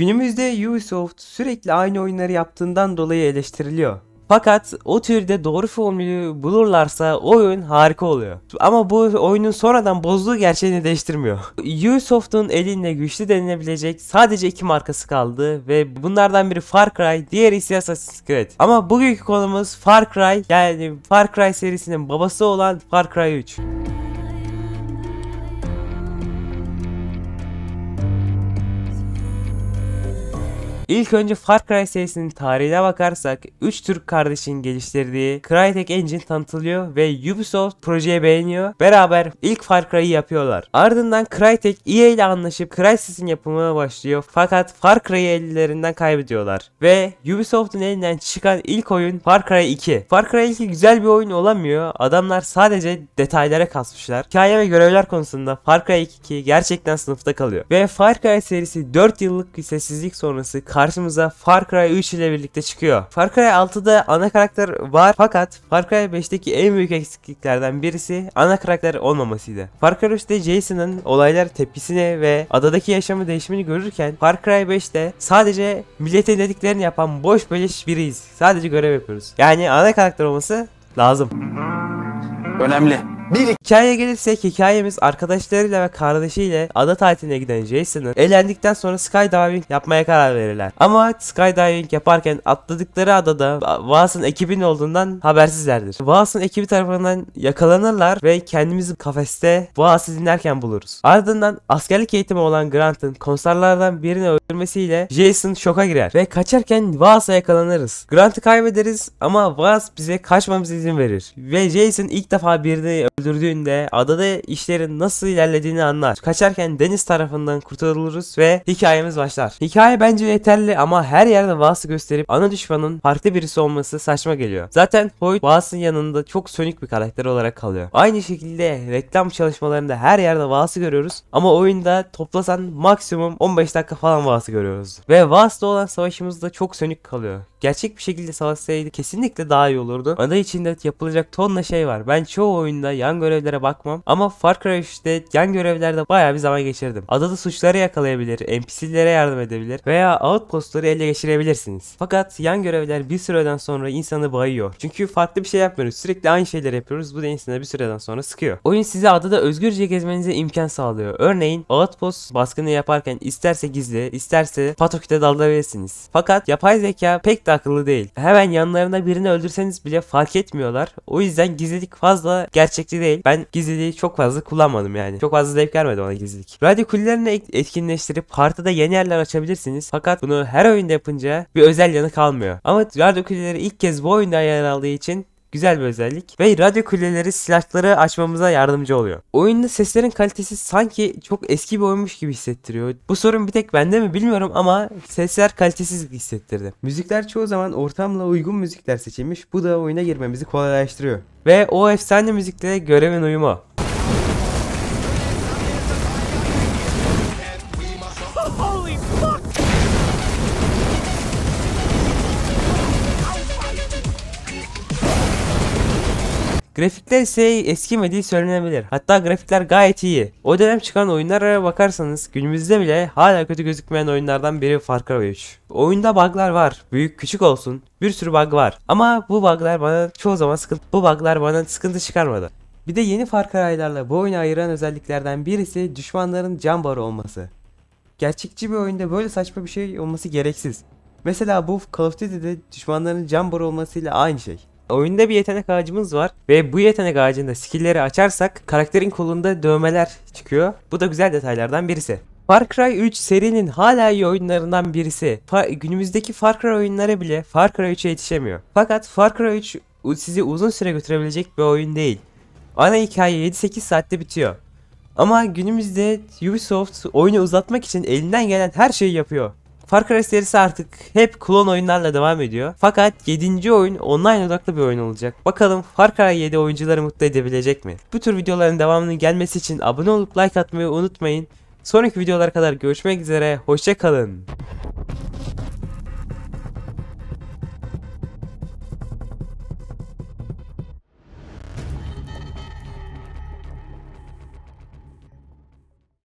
Günümüzde Ubisoft sürekli aynı oyunları yaptığından dolayı eleştiriliyor. Fakat o türde doğru formülü bulurlarsa oyun harika oluyor. Ama bu oyunun sonradan bozduğu gerçeğini değiştirmiyor. Ubisoft'un elinde güçlü denilebilecek sadece iki markası kaldı ve bunlardan biri Far Cry, diğeri ise Assassin's Creed. Ama bugünkü konumuz Far Cry yani Far Cry serisinin babası olan Far Cry 3. İlk önce Far Cry serisinin tarihine bakarsak 3 Türk kardeşin geliştirdiği Crytek Engine tanıtılıyor ve Ubisoft projeyi beğeniyor. Beraber ilk Far Cry'ı yapıyorlar. Ardından Crytek EA ile anlaşıp Crysis'in yapımına başlıyor fakat Far Cry'ı ellerinden kaybediyorlar. Ve Ubisoft'un elinden çıkan ilk oyun Far Cry 2. Far Cry 2 güzel bir oyun olamıyor. Adamlar sadece detaylara kasmışlar. Hikaye ve görevler konusunda Far Cry 2 gerçekten sınıfta kalıyor. Ve Far Cry serisi 4 yıllık sessizlik sonrası karşımıza Far Cry 3 ile birlikte çıkıyor. Far Cry 6'da ana karakter var fakat Far Cry 5'teki en büyük eksikliklerden birisi ana karakter olmamasıydı. Far Cry 3'te Jason'ın olaylar tepkisini ve adadaki yaşamı değişimini görürken Far Cry 5'te sadece milletin dediklerini yapan boş beleş biriyiz. Sadece görev yapıyoruz. Yani ana karakter olması lazım. Önemli. Bir hikaye gelirsek hikayemiz arkadaşlarıyla ve kardeşiyle ada tatiline giden Jason'ın elendikten sonra skydiving yapmaya karar verirler. Ama skydiving yaparken atladıkları adada Waas'ın ekibin olduğundan habersizlerdir. Waas'ın ekibi tarafından yakalanırlar ve kendimizi kafeste Waas'ı dinlerken buluruz. Ardından askerlik eğitimi olan Grant'ın konserlerden birini öldürmesiyle Jason şoka girer ve kaçarken Waas'a yakalanırız. Grant'ı kaybederiz ama Waas bize kaçmamıza izin verir ve Jason ilk defa birini öldürdüğünde adada işlerin nasıl ilerlediğini anlar. Kaçarken deniz tarafından kurtarılırız ve hikayemiz başlar. Hikaye bence yeterli ama her yerde Vaas'ı gösterip ana düşmanın farklı birisi olması saçma geliyor. Zaten Hoyt Vaas'ın yanında çok sönük bir karakter olarak kalıyor. Aynı şekilde reklam çalışmalarında her yerde Vaas'ı görüyoruz ama oyunda toplasan maksimum 15 dakika falan Vaas'ı görüyoruz. Ve Vaas'ta olan savaşımız da çok sönük kalıyor. Gerçek bir şekilde savaşsaydı kesinlikle daha iyi olurdu. Ada içinde yapılacak tonla şey var. Ben çoğu oyunda ya yan görevlere bakmam ama Far Cry 3'te yan görevlerde baya bir zaman geçirdim. Adada suçları yakalayabilir, NPC'lere yardım edebilir veya outpostları ele geçirebilirsiniz. Fakat yan görevler bir süreden sonra insanı bayıyor. Çünkü farklı bir şey yapmıyoruz. Sürekli aynı şeyleri yapıyoruz. Bu da insanı bir süreden sonra sıkıyor. Oyun size adada özgürce gezmenize imkan sağlıyor. Örneğin outpost baskını yaparken isterse gizli, isterse patoküte dalabilirsiniz. Fakat yapay zeka pek de akıllı değil. Hemen yanlarında birini öldürseniz bile fark etmiyorlar. O yüzden gizlilik fazla gerçekçi değil. Ben gizliliği çok fazla kullanmadım yani. Çok fazla zevk vermedi ona gizlilik. Radyo kulilerini etkinleştirip haritada yeni yerler açabilirsiniz. Fakat bunu her oyunda yapınca bir özel yanı kalmıyor. Ama radyo kulileri ilk kez bu oyunda yer aldığı için Güzel bir özellik. Ve radyo kuleleri silahları açmamıza yardımcı oluyor. Oyunda seslerin kalitesi sanki çok eski bir oyunmuş gibi hissettiriyor. Bu sorun bir tek bende mi bilmiyorum ama sesler kalitesiz hissettirdi. Müzikler çoğu zaman ortamla uygun müzikler seçilmiş. Bu da oyuna girmemizi kolaylaştırıyor. Ve o efsane müzikte görevin uyumu. Grafikler ise eskimediği söylenebilir. Hatta grafikler gayet iyi. O dönem çıkan oyunlara bakarsanız günümüzde bile hala kötü gözükmeyen oyunlardan biri Far Cry 3. Oyunda buglar var. Büyük küçük olsun. Bir sürü bug var. Ama bu buglar bana çoğu zaman sıkıntı bu buglar bana sıkıntı çıkarmadı. Bir de yeni Far Cry'larla bu oyunu ayıran özelliklerden birisi düşmanların can barı olması. Gerçekçi bir oyunda böyle saçma bir şey olması gereksiz. Mesela bu Call of Duty'de düşmanların can barı olmasıyla aynı şey. Oyunda bir yetenek ağacımız var ve bu yetenek ağacında skill'leri açarsak karakterin kolunda dövmeler çıkıyor. Bu da güzel detaylardan birisi. Far Cry 3 serinin hala iyi oyunlarından birisi. Fa günümüzdeki Far Cry oyunları bile Far Cry 3'e yetişemiyor. Fakat Far Cry 3 sizi uzun süre götürebilecek bir oyun değil. Ana hikaye 7-8 saatte bitiyor. Ama günümüzde Ubisoft oyunu uzatmak için elinden gelen her şeyi yapıyor. Far Cry serisi artık hep klon oyunlarla devam ediyor. Fakat 7. oyun online odaklı bir oyun olacak. Bakalım Far Cry 7 oyuncuları mutlu edebilecek mi? Bu tür videoların devamının gelmesi için abone olup like atmayı unutmayın. Sonraki videolar kadar görüşmek üzere, hoşçakalın.